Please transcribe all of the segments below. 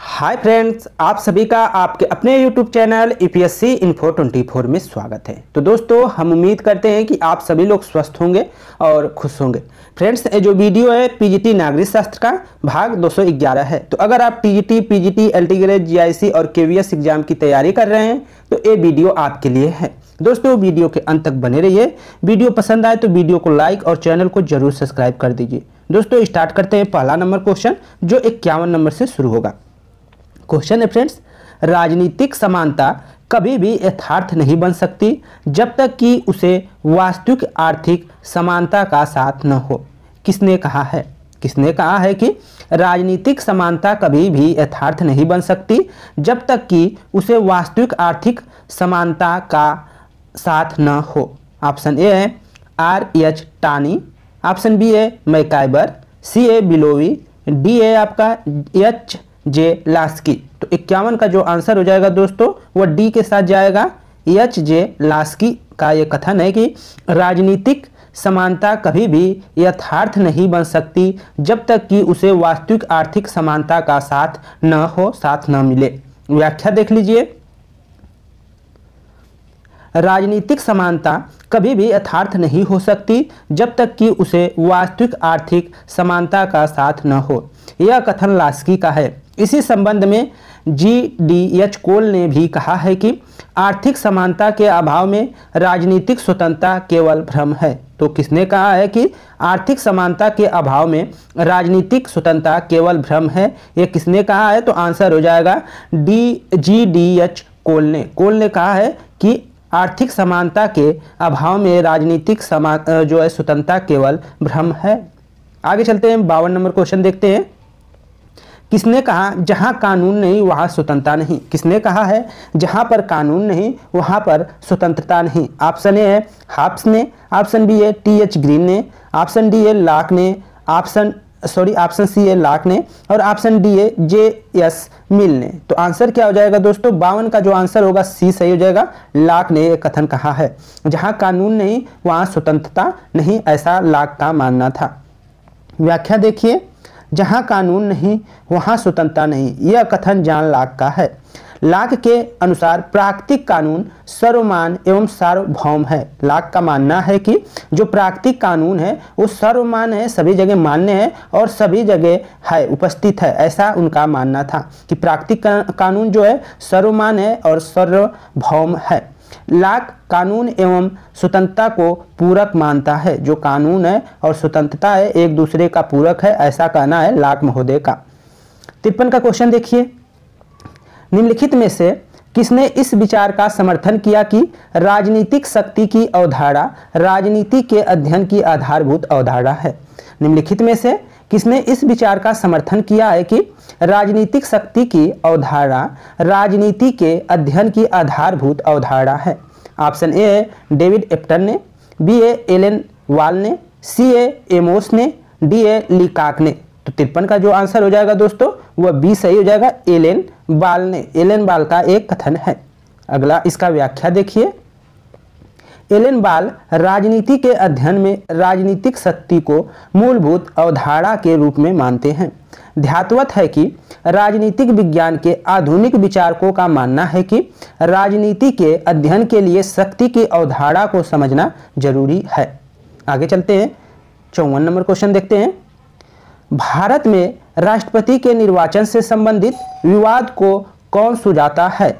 hi friends आप सभी का आपके अपने YouTube channel E P S C info twenty four में स्वागत है तो दोस्तों हम उम्मीद करते हैं कि आप सभी लोग स्वस्थ होंगे और खुश होंगे फ्रेंड्स ये जो वीडियो है पीजीटी नागरिक शास्त्र का भाग 211 है तो अगर आप TGT, PGT, LT grade, GIC और केवीएस एग्जाम की तैयारी कर रहे हैं तो ये वीडियो आपके लिए है दोस्तों वीडियो के अंत तक बने रहिए वीडियो पसंद आए तो वीडियो को लाइक और चैनल को जरूर सब्सक्राइब कर दीजिए दोस्तों स्टार्ट करते हैं पहला नंबर क्वेश्चन जो इक्यावन नंबर से शुरू होगा क्वेश्चन है फ्रेंड्स राजनीतिक समानता कभी भी यथार्थ नहीं बन सकती जब तक कि उसे वास्तविक आर्थिक समानता का साथ न हो किसने कहा है किसने कहा है कि राजनीतिक समानता कभी भी यथार्थ नहीं बन सकती जब तक कि उसे वास्तविक आर्थिक समानता का साथ न हो ऑप्शन ए है R H Tawney option B है मैकाइबर सी ए बिलोवी डी है आपका एच जे लास्की तो इक्यावन का जो आंसर हो जाएगा दोस्तों वह डी के साथ जाएगा एच जे लास्की का ये कथन है कि राजनीतिक समानता कभी भी यथार्थ नहीं बन सकती जब तक कि उसे वास्तविक आर्थिक समानता का साथ न हो साथ न मिले व्याख्या देख लीजिए राजनीतिक समानता कभी भी यथार्थ नहीं हो सकती जब तक कि उसे वास्तविक आर्थिक समानता का साथ न हो यह कथन लास्की का है इसी संबंध में जी डी एच कोल ने भी कहा है कि आर्थिक समानता के अभाव में राजनीतिक स्वतंत्रता केवल भ्रम है तो किसने कहा है कि आर्थिक समानता के अभाव में राजनीतिक स्वतंत्रता केवल भ्रम है ये किसने कहा है तो आंसर हो जाएगा D G D H Cole ने कोल ने कहा है कि आर्थिक समानता के अभाव में राजनीतिक समा जो है स्वतंत्रता केवल भ्रम है आगे चलते हैं बावन नंबर क्वेश्चन देखते हैं किसने कहा जहाँ कानून नहीं वहाँ स्वतंत्रता नहीं किसने कहा है जहाँ पर कानून नहीं वहाँ पर स्वतंत्रता नहीं ऑप्शन ए है हाप्स ने ऑप्शन बी है टी एच ग्रीन ने ऑप्शन डी है लाक ने ऑप्शन सॉरी ऑप्शन सी है लाक ने और ऑप्शन डी है जे एस मिल ने तो आंसर क्या हो जाएगा दोस्तों बावन का जो आंसर होगा सी सही हो जाएगा लाक ने कथन कहा है जहाँ कानून नहीं वहाँ स्वतंत्रता नहीं ऐसा लाक का मानना था व्याख्या देखिए जहाँ कानून नहीं वहाँ स्वतंत्रता नहीं यह कथन जान लाख का है लाख के अनुसार प्राकृतिक कानून सर्वमान एवं सार्वभौम है लाख का मानना है कि जो प्राकृतिक कानून है वो सर्वमान है सभी जगह मान्य है और सभी जगह है उपस्थित है ऐसा उनका मानना था कि प्राकृतिक कानून जो है सर्वमान है और सर्वभौम है लाक कानून एवं स्वतंत्रता को पूरक मानता है जो कानून है और स्वतंत्रता है एक दूसरे का पूरक है ऐसा कहना है लाक महोदय का तिरपन का क्वेश्चन देखिए निम्नलिखित में से किसने इस विचार का समर्थन किया कि राजनीतिक शक्ति की अवधारणा राजनीति के अध्ययन की आधारभूत अवधारणा है निम्नलिखित में से किसने इस विचार का समर्थन किया है कि राजनीतिक शक्ति की अवधारणा राजनीति के अध्ययन की आधारभूत अवधारणा है ऑप्शन ए है डेविड एप्टन ने बी ए एलन वाल ने सी ए एमोस ने डी ए लिकाक ने तो तिरपन का जो आंसर हो जाएगा दोस्तों वह बी सही हो जाएगा एलेन बाल ने एलेन बाल का एक कथन है अगला इसका व्याख्या देखिए एलेन बाल राजनीति के अध्ययन में राजनीतिक शक्ति को मूलभूत अवधारणा के रूप में मानते हैं ध्यातवत है कि राजनीतिक विज्ञान के आधुनिक विचारकों का मानना है कि राजनीति के अध्ययन के लिए शक्ति की अवधारणा को समझना जरूरी है आगे चलते हैं चौवन नंबर क्वेश्चन देखते हैं भारत में राष्ट्रपति के निर्वाचन से संबंधित विवाद को कौन सुझाता है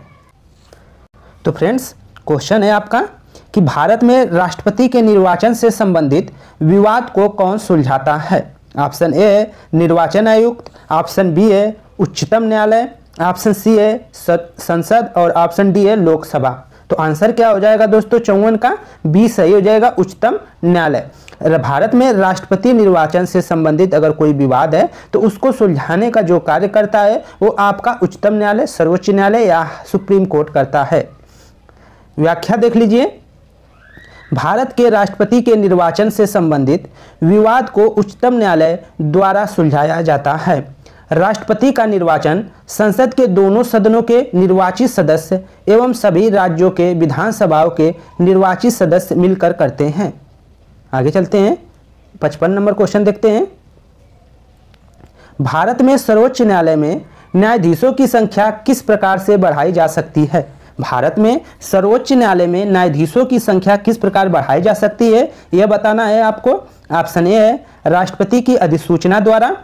तो फ्रेंड्स क्वेश्चन है आपका कि भारत में राष्ट्रपति के निर्वाचन से संबंधित विवाद को कौन सुलझाता है ऑप्शन ए निर्वाचन आयुक्त ऑप्शन बी है उच्चतम न्यायालय ऑप्शन सी है संसद और ऑप्शन डी है लोकसभा तो आंसर क्या हो जाएगा दोस्तों चौवन का बी सही हो जाएगा उच्चतम न्यायालय भारत में राष्ट्रपति निर्वाचन से संबंधित अगर कोई विवाद है तो उसको सुलझाने का जो कार्य करता है वो आपका उच्चतम न्यायालय सर्वोच्च न्यायालय या सुप्रीम कोर्ट करता है व्याख्या देख लीजिए भारत के राष्ट्रपति के निर्वाचन से संबंधित विवाद को उच्चतम न्यायालय द्वारा सुलझाया जाता है राष्ट्रपति का निर्वाचन संसद के दोनों सदनों के निर्वाचित सदस्य एवं सभी राज्यों के विधानसभाओं के निर्वाचित सदस्य मिलकर करते हैं आगे चलते हैं पचपन नंबर क्वेश्चन देखते हैं भारत में सर्वोच्च न्यायालय में न्यायाधीशों की संख्या किस प्रकार से बढ़ाई जा सकती है भारत में सर्वोच्च न्यायालय में न्यायाधीशों की संख्या किस प्रकार बढ़ाई जा सकती है यह बताना है आपको ऑप्शन ए है राष्ट्रपति की अधिसूचना द्वारा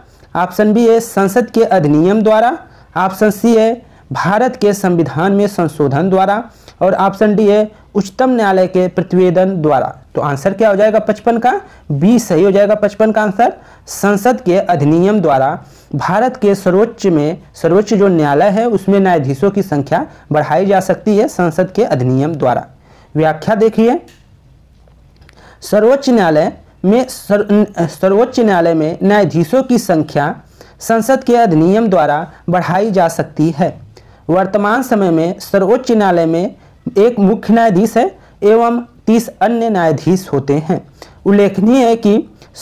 ऑप्शन बी है संसद के अधिनियम द्वारा ऑप्शन सी है भारत के संविधान में संशोधन द्वारा और ऑप्शन डी है उच्चतम न्यायालय के प्रतिवेदन द्वारा तो आंसर क्या हो जाएगा पचपन का बी सही हो जाएगा पचपन का आंसर संसद के अधिनियम द्वारा भारत के सर्वोच्च में सर्वोच्च जो न्यायालय है उसमें न्यायाधीशों की संख्या बढ़ाई जा सकती है संसद के अधिनियम द्वारा व्याख्या देखिए सर्वोच्च न्यायालय में सर्वोच्च न्यायालय में न्यायाधीशों की संख्या संसद के अधिनियम द्वारा बढ़ाई जा सकती है वर्तमान समय में सर्वोच्च न्यायालय में एक मुख्य न्यायाधीश है एवं तीस अन्य न्यायाधीश होते हैं उल्लेखनीय है कि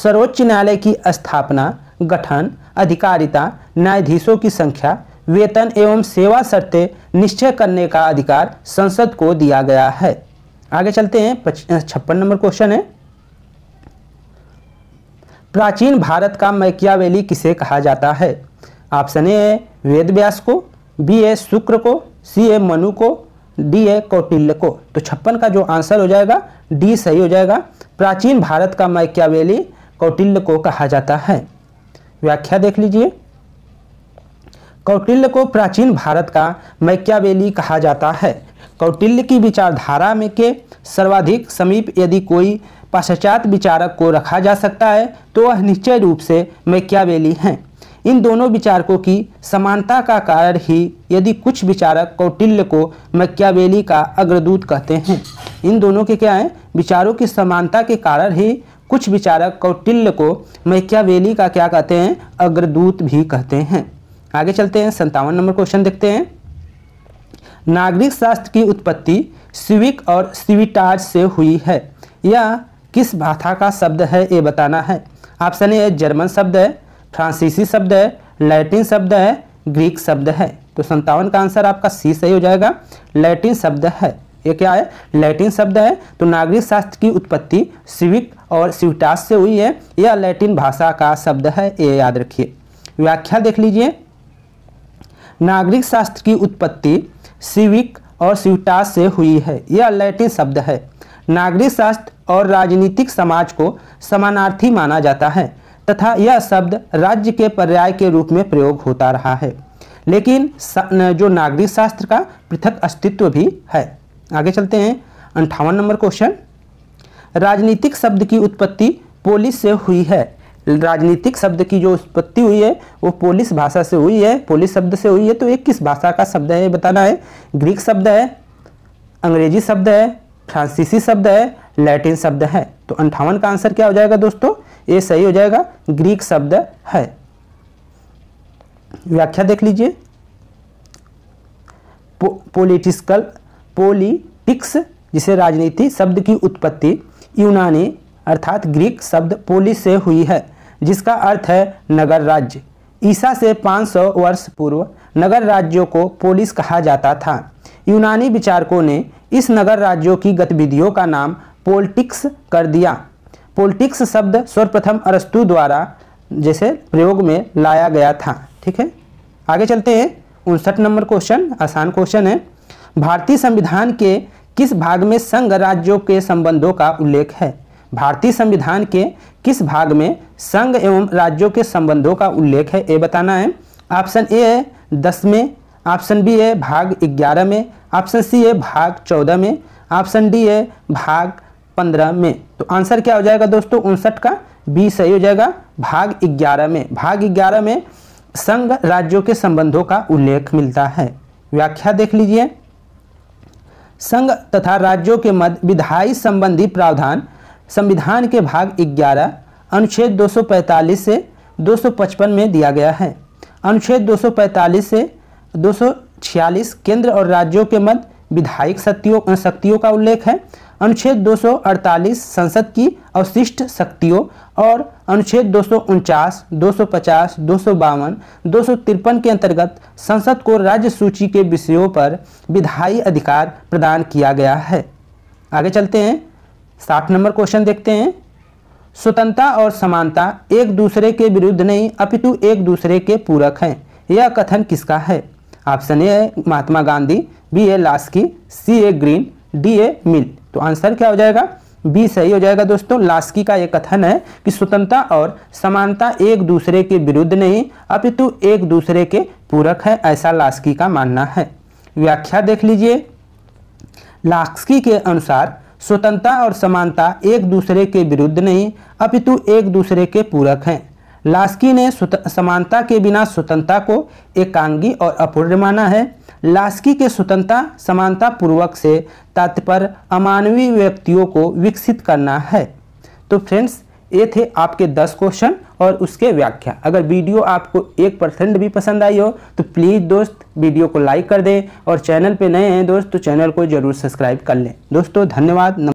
सर्वोच्च न्यायालय की स्थापना गठन अधिकारिता न्यायाधीशों की संख्या वेतन एवं सेवा शर्तें निश्चय करने का अधिकार संसद को दिया गया है आगे चलते हैं छप्पन नंबर क्वेश्चन है प्राचीन भारत का मैकियावेली किसे कहा जाता है ऑप्शन ए है वेद व्यास को बी ए शुक्र को सी ए मनु को डी है कौटिल्य को तो छप्पन का जो आंसर हो जाएगा डी सही हो जाएगा प्राचीन भारत का वेली कौटिल्य को कहा जाता है व्याख्या देख लीजिए कौटिल्य को प्राचीन भारत का मैक्यावेली कहा जाता है कौटिल्य की विचारधारा में के सर्वाधिक समीप यदि कोई पाश्चात्य विचारक को रखा जा सकता है तो वह निश्चय रूप से मैक्यावेली हैं इन दोनों विचारकों की समानता का कारण ही यदि कुछ विचारक कौटिल्य को मक्यावेली का अग्रदूत कहते हैं इन दोनों के क्या है विचारों की समानता के कारण ही कुछ विचारक कौटिल्य को मैक्यावेली का क्या कहते हैं अग्रदूत भी कहते हैं आगे चलते हैं संतावन नंबर क्वेश्चन देखते हैं नागरिक शास्त्र की उत्पत्ति सिविक और सिविटार से हुई है यह किस भाषा का शब्द है ये बताना है ऑप्शन ए जर्मन शब्द है फ्रांसीसी शब्द है लैटिन शब्द है ग्रीक शब्द है तो संतावन का आंसर आपका सी सही हो जाएगा लैटिन शब्द है ये क्या है लैटिन शब्द है तो नागरिक शास्त्र की उत्पत्ति सिविक और सिविटास से हुई है यह लैटिन भाषा का शब्द है ये याद रखिए व्याख्या देख लीजिए नागरिक शास्त्र की उत्पत्ति सिविक और सिविटास से हुई है यह लैटिन शब्द है नागरिक शास्त्र और राजनीतिक समाज को समानार्थी माना जाता है तथा यह शब्द राज्य के पर्याय के रूप में प्रयोग होता रहा है लेकिन जो नागरिक शास्त्र का पृथक अस्तित्व भी है आगे चलते हैं अंठावन नंबर क्वेश्चन राजनीतिक शब्द की उत्पत्ति पोलिस से हुई है राजनीतिक शब्द की जो उत्पत्ति हुई है वो पोलिस भाषा से हुई है पोलिस शब्द से हुई है तो ये किस भाषा का शब्द है ये बताना है ग्रीक शब्द है अंग्रेजी शब्द है फ्रांसीसी शब्द है लैटिन शब्द है तो अंठावन का आंसर क्या हो जाएगा दोस्तों ये सही हो जाएगा ग्रीक शब्द है व्याख्या देख लीजिए पो, पोलिटिकल पोलिटिक्स जिसे राजनीति शब्द की उत्पत्ति यूनानी अर्थात ग्रीक शब्द पोलिस से हुई है जिसका अर्थ है नगर राज्य ईसा से 500 वर्ष पूर्व नगर राज्यों को पोलिस कहा जाता था यूनानी विचारकों ने इस नगर राज्यों की गतिविधियों का नाम पोलिटिक्स कर दिया पोलिटिक्स शब्द सर्वप्रथम अरस्तु द्वारा जैसे प्रयोग में लाया गया था ठीक है आगे चलते हैं उनसठ नंबर क्वेश्चन आसान क्वेश्चन है भारतीय संविधान के किस भाग में संघ राज्यों के संबंधों का उल्लेख है भारतीय संविधान के किस भाग में संघ एवं राज्यों के संबंधों का उल्लेख है ये बताना है ऑप्शन ए है दस में ऑप्शन बी है भाग ग्यारह में ऑप्शन सी है भाग चौदह में ऑप्शन डी है भाग पंद्रह में तो आंसर क्या हो जाएगा दोस्तों उनसठ का बी सही हो जाएगा भाग ग्यारह में भाग ग्यारह में संघ राज्यों के संबंधों का उल्लेख मिलता है व्याख्या देख लीजिए संघ तथा राज्यों के मध्य विधायी संबंधी प्रावधान संविधान के भाग 11 अनुच्छेद 245 से 255 में दिया गया है अनुच्छेद 245 से 246 केंद्र और राज्यों के मध्य विधायक शक्तियों शक्तियों का उल्लेख है अनुच्छेद 248 संसद की अवशिष्ट शक्तियों और अनुच्छेद दो सौ उनचास दो सौ पचास दो सौ बावन दो सौ तिरपन के अंतर्गत संसद को राज्य सूची के विषयों पर विधायी अधिकार प्रदान किया गया है आगे चलते हैं साठ नंबर क्वेश्चन देखते हैं स्वतंत्रता और समानता एक दूसरे के विरुद्ध नहीं अपितु एक दूसरे के पूरक हैं यह कथन किसका है ऑप्शन ए है महात्मा गांधी बी है Laski C A Green D A Mill तो आंसर क्या हो जाएगा बी सही हो जाएगा दोस्तों लास्की का यह कथन है कि स्वतंत्रता और समानता एक दूसरे के विरुद्ध नहीं अपितु एक दूसरे के पूरक है ऐसा लास्की का मानना है व्याख्या देख लीजिए लास्की के अनुसार स्वतंत्रता और समानता एक दूसरे के विरुद्ध नहीं अपितु एक दूसरे के पूरक हैं लास्की ने समानता के बिना स्वतंत्रता को एकांगी और अपूर्ण माना है लास्की के स्वतंत्रता समानता पूर्वक से तात्पर्य अमानवीय व्यक्तियों को विकसित करना है तो फ्रेंड्स ये थे आपके 10 क्वेश्चन और उसके व्याख्या अगर वीडियो आपको एक परसेंट भी पसंद आई हो तो प्लीज़ दोस्त वीडियो को लाइक कर दें और चैनल पे नए हैं दोस्त तो चैनल को ज़रूर सब्सक्राइब कर लें दोस्तों धन्यवाद